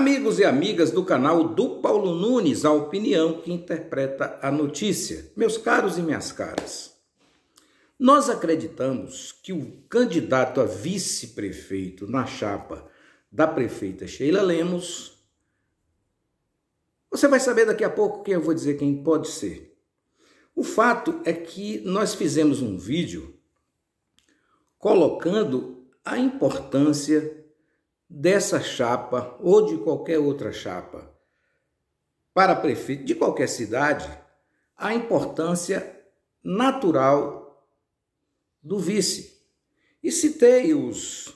Amigos e amigas do canal do Paulo Nunes, a opinião que interpreta a notícia. Meus caros e minhas caras, nós acreditamos que o candidato a vice-prefeito na chapa da prefeita Sheila Lemos. Você vai saber daqui a pouco quem eu vou dizer quem pode ser. O fato é que nós fizemos um vídeo colocando a importância dessa chapa ou de qualquer outra chapa para prefeito de qualquer cidade, a importância natural do vice. E citei os,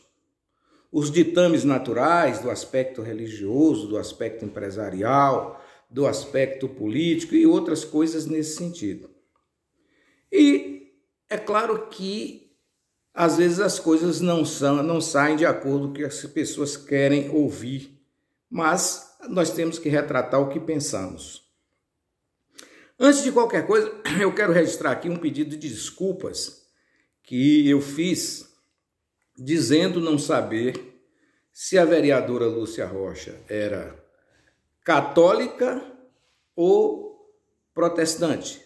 os ditames naturais do aspecto religioso, do aspecto empresarial, do aspecto político e outras coisas nesse sentido. E é claro que às vezes as coisas não são, não saem de acordo com o que as pessoas querem ouvir, mas nós temos que retratar o que pensamos. Antes de qualquer coisa, eu quero registrar aqui um pedido de desculpas que eu fiz dizendo não saber se a vereadora Lúcia Rocha era católica ou protestante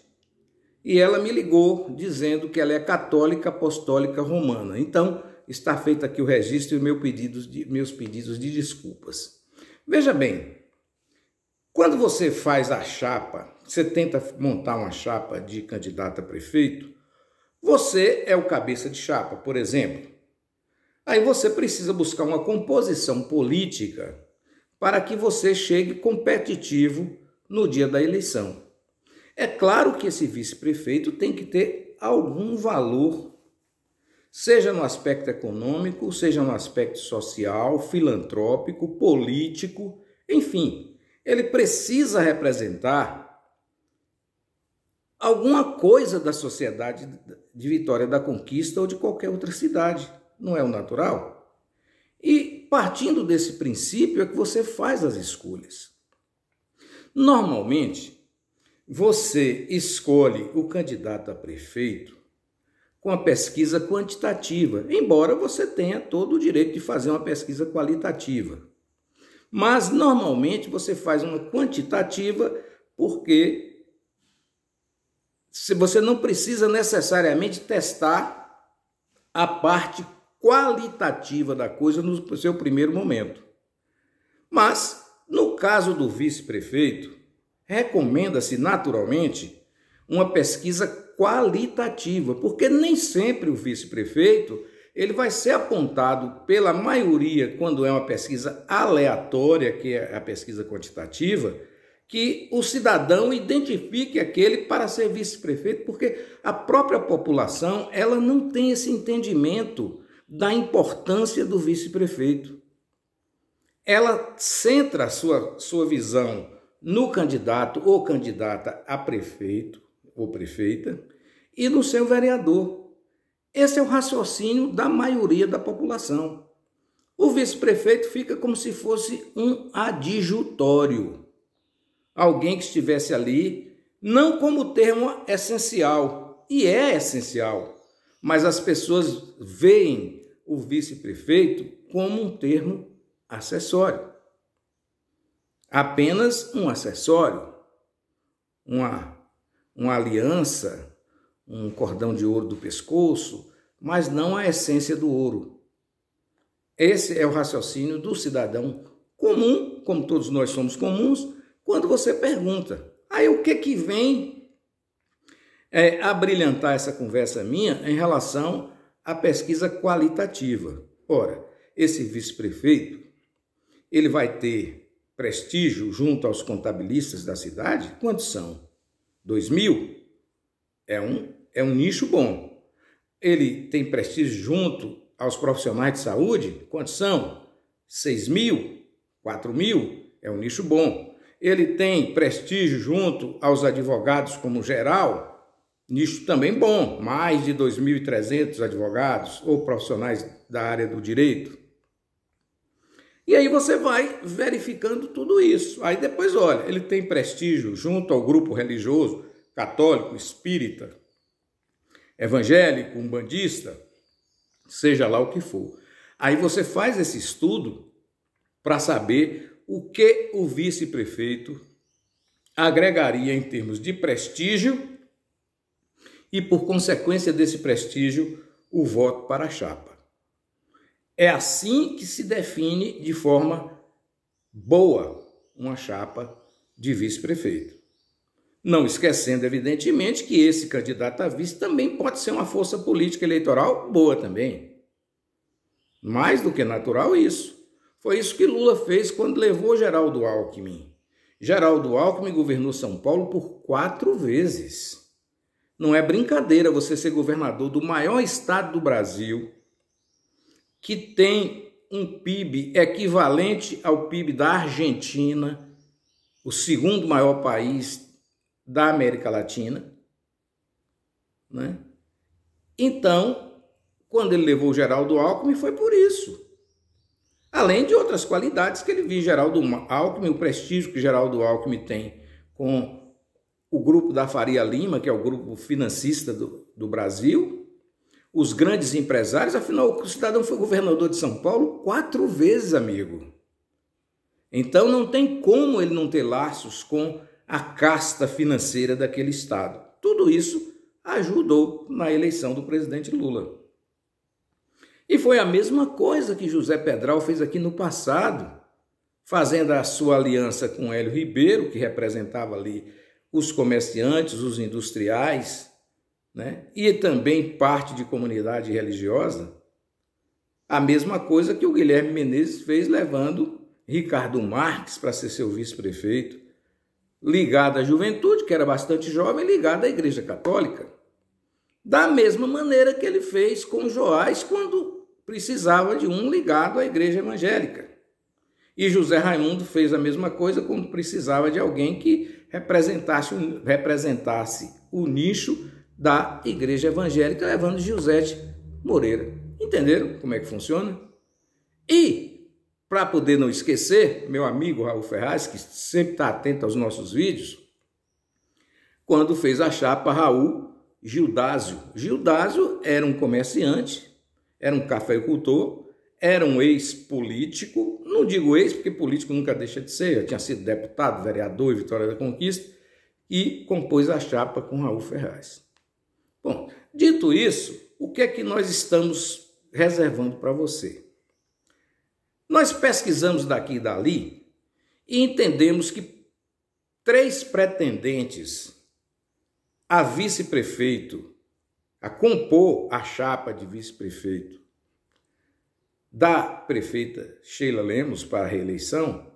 e ela me ligou dizendo que ela é católica apostólica romana. Então, está feito aqui o registro e meu pedido de, meus pedidos de desculpas. Veja bem, quando você faz a chapa, você tenta montar uma chapa de candidato a prefeito, você é o cabeça de chapa, por exemplo. Aí você precisa buscar uma composição política para que você chegue competitivo no dia da eleição. É claro que esse vice-prefeito tem que ter algum valor, seja no aspecto econômico, seja no aspecto social, filantrópico, político, enfim, ele precisa representar alguma coisa da sociedade de Vitória da Conquista ou de qualquer outra cidade, não é o natural? E partindo desse princípio é que você faz as escolhas. Normalmente, você escolhe o candidato a prefeito com a pesquisa quantitativa, embora você tenha todo o direito de fazer uma pesquisa qualitativa. Mas normalmente você faz uma quantitativa porque se você não precisa necessariamente testar a parte qualitativa da coisa no seu primeiro momento. Mas no caso do vice-prefeito, recomenda-se naturalmente uma pesquisa qualitativa, porque nem sempre o vice-prefeito ele vai ser apontado pela maioria quando é uma pesquisa aleatória, que é a pesquisa quantitativa, que o cidadão identifique aquele para ser vice-prefeito, porque a própria população, ela não tem esse entendimento da importância do vice-prefeito. Ela centra a sua, sua visão no candidato ou candidata a prefeito ou prefeita e no seu vereador. Esse é o raciocínio da maioria da população. O vice-prefeito fica como se fosse um adjutório, alguém que estivesse ali, não como termo essencial, e é essencial, mas as pessoas veem o vice-prefeito como um termo acessório apenas um acessório, uma, uma aliança, um cordão de ouro do pescoço, mas não a essência do ouro. Esse é o raciocínio do cidadão comum, como todos nós somos comuns, quando você pergunta. Aí o que que vem é, a brilhantar essa conversa minha em relação à pesquisa qualitativa? Ora, esse vice-prefeito, ele vai ter prestígio junto aos contabilistas da cidade, quantos são? Dois mil? É um, é um nicho bom. Ele tem prestígio junto aos profissionais de saúde, quantos são? Seis mil? Quatro mil? É um nicho bom. Ele tem prestígio junto aos advogados como geral, nicho também bom, mais de 2.300 advogados ou profissionais da área do direito. E aí você vai verificando tudo isso. Aí depois, olha, ele tem prestígio junto ao grupo religioso, católico, espírita, evangélico, umbandista, seja lá o que for. Aí você faz esse estudo para saber o que o vice-prefeito agregaria em termos de prestígio e, por consequência desse prestígio, o voto para a chapa. É assim que se define de forma boa uma chapa de vice-prefeito. Não esquecendo, evidentemente, que esse candidato a vice também pode ser uma força política eleitoral boa também. Mais do que natural isso. Foi isso que Lula fez quando levou Geraldo Alckmin. Geraldo Alckmin governou São Paulo por quatro vezes. Não é brincadeira você ser governador do maior estado do Brasil, que tem um PIB equivalente ao PIB da Argentina, o segundo maior país da América Latina. Né? Então, quando ele levou o Geraldo Alckmin, foi por isso. Além de outras qualidades que ele viu Geraldo Alckmin, o prestígio que Geraldo Alckmin tem com o grupo da Faria Lima, que é o grupo financista do, do Brasil, os grandes empresários, afinal, o cidadão foi governador de São Paulo quatro vezes, amigo. Então não tem como ele não ter laços com a casta financeira daquele estado. Tudo isso ajudou na eleição do presidente Lula. E foi a mesma coisa que José Pedral fez aqui no passado, fazendo a sua aliança com Hélio Ribeiro, que representava ali os comerciantes, os industriais, né? e é também parte de comunidade religiosa, a mesma coisa que o Guilherme Menezes fez levando Ricardo Marques para ser seu vice-prefeito, ligado à juventude, que era bastante jovem, ligado à Igreja Católica. Da mesma maneira que ele fez com Joás quando precisava de um ligado à Igreja Evangélica. E José Raimundo fez a mesma coisa quando precisava de alguém que representasse, representasse o nicho da Igreja Evangélica, levando Giusete Moreira. Entenderam como é que funciona? E, para poder não esquecer, meu amigo Raul Ferraz, que sempre está atento aos nossos vídeos, quando fez a chapa Raul Gildásio. Gildásio era um comerciante, era um cafeicultor, era um ex-político, não digo ex porque político nunca deixa de ser, tinha sido deputado, vereador e Vitória da Conquista, e compôs a chapa com Raul Ferraz. Bom, dito isso, o que é que nós estamos reservando para você? Nós pesquisamos daqui e dali e entendemos que três pretendentes a vice-prefeito, a compor a chapa de vice-prefeito da prefeita Sheila Lemos para a reeleição,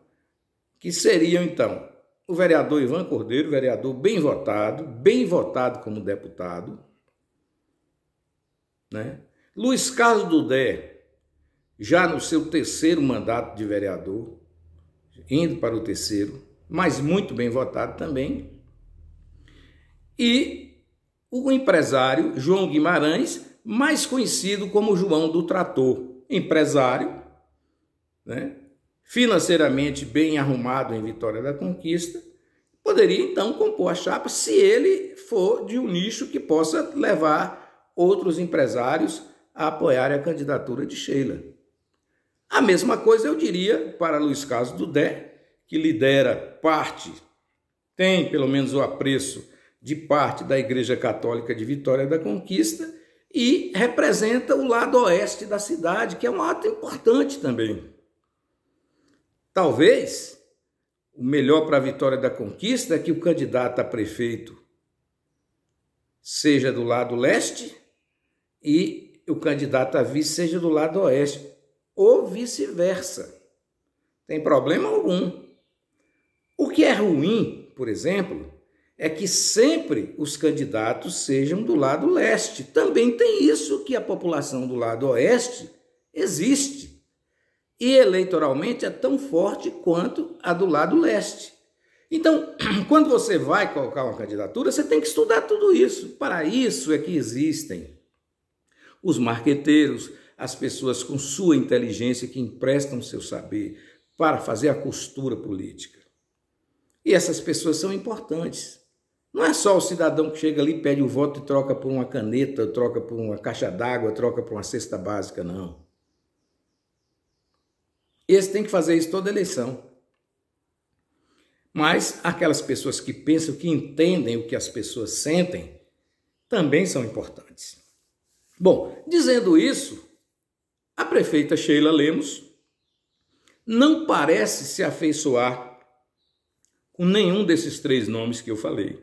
que seriam então o vereador Ivan Cordeiro, vereador bem votado, bem votado como deputado, né? Luiz Carlos Dudé, já no seu terceiro mandato de vereador, indo para o terceiro, mas muito bem votado também. E o empresário João Guimarães, mais conhecido como João do Trator, empresário, né? financeiramente bem arrumado em Vitória da Conquista, poderia então compor a chapa se ele for de um nicho que possa levar outros empresários a apoiarem a candidatura de Sheila. A mesma coisa eu diria para Luiz Carlos Dudé, que lidera parte, tem pelo menos o apreço de parte da Igreja Católica de Vitória da Conquista e representa o lado oeste da cidade, que é um ato importante também. Talvez o melhor para a vitória da conquista é que o candidato a prefeito seja do lado leste e o candidato a vice seja do lado oeste, ou vice-versa. Tem problema algum. O que é ruim, por exemplo, é que sempre os candidatos sejam do lado leste. Também tem isso que a população do lado oeste existe. E eleitoralmente é tão forte quanto a do lado leste. Então, quando você vai colocar uma candidatura, você tem que estudar tudo isso. Para isso é que existem os marqueteiros, as pessoas com sua inteligência que emprestam seu saber para fazer a costura política. E essas pessoas são importantes. Não é só o cidadão que chega ali, pede o voto e troca por uma caneta, troca por uma caixa d'água, troca por uma cesta básica, não. Esse tem que fazer isso toda eleição. Mas aquelas pessoas que pensam, que entendem o que as pessoas sentem, também são importantes. Bom, dizendo isso, a prefeita Sheila Lemos não parece se afeiçoar com nenhum desses três nomes que eu falei.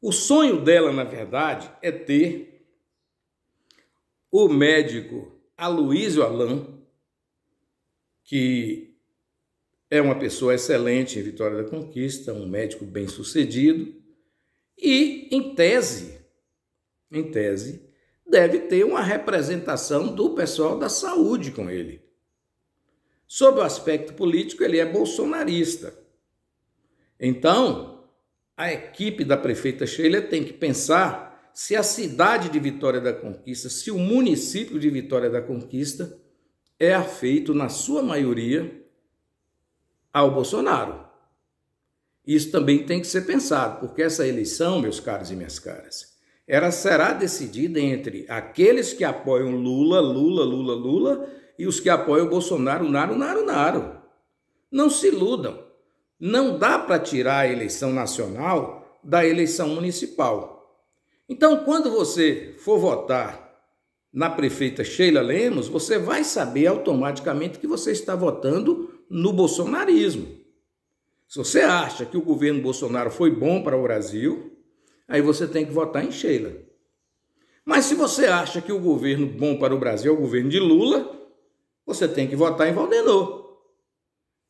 O sonho dela, na verdade, é ter o médico Aloysio Alain, que é uma pessoa excelente em Vitória da Conquista, um médico bem-sucedido, e em tese, em tese, deve ter uma representação do pessoal da saúde com ele. Sob o aspecto político, ele é bolsonarista. Então, a equipe da prefeita Sheila tem que pensar se a cidade de Vitória da Conquista, se o município de Vitória da Conquista é afeito, na sua maioria, ao Bolsonaro. Isso também tem que ser pensado, porque essa eleição, meus caros e minhas caras, ela será decidida entre aqueles que apoiam Lula, Lula, Lula, Lula e os que apoiam Bolsonaro, Naro, Naro, Naro. Não se iludam. Não dá para tirar a eleição nacional da eleição municipal. Então, quando você for votar na prefeita Sheila Lemos, você vai saber automaticamente que você está votando no bolsonarismo. Se você acha que o governo Bolsonaro foi bom para o Brasil, aí você tem que votar em Sheila. Mas se você acha que o governo bom para o Brasil é o governo de Lula, você tem que votar em Valdenor.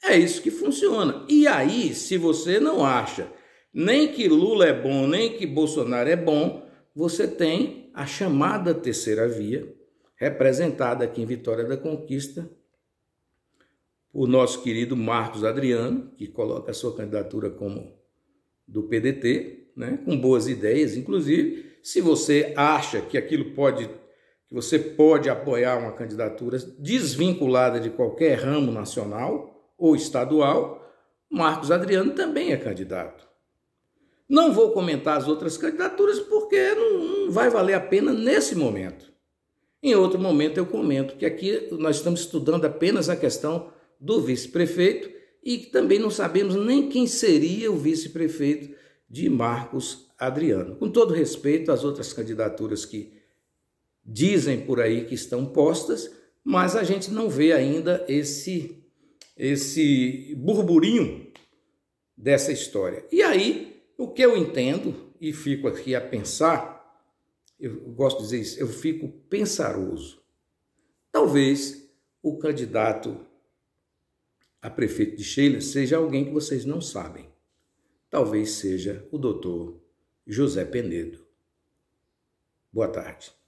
É isso que funciona. E aí, se você não acha nem que Lula é bom, nem que Bolsonaro é bom, você tem a chamada terceira via, representada aqui em Vitória da Conquista, por nosso querido Marcos Adriano, que coloca a sua candidatura como do PDT, né, com boas ideias, inclusive, se você acha que aquilo pode que você pode apoiar uma candidatura desvinculada de qualquer ramo nacional ou estadual, Marcos Adriano também é candidato. Não vou comentar as outras candidaturas porque não, não vai valer a pena nesse momento. Em outro momento eu comento que aqui nós estamos estudando apenas a questão do vice-prefeito e que também não sabemos nem quem seria o vice-prefeito de Marcos Adriano. Com todo respeito às outras candidaturas que dizem por aí que estão postas, mas a gente não vê ainda esse esse burburinho dessa história. E aí, o que eu entendo e fico aqui a pensar, eu gosto de dizer isso, eu fico pensaroso. Talvez o candidato a prefeito de Sheila seja alguém que vocês não sabem talvez seja o doutor José Penedo. Boa tarde.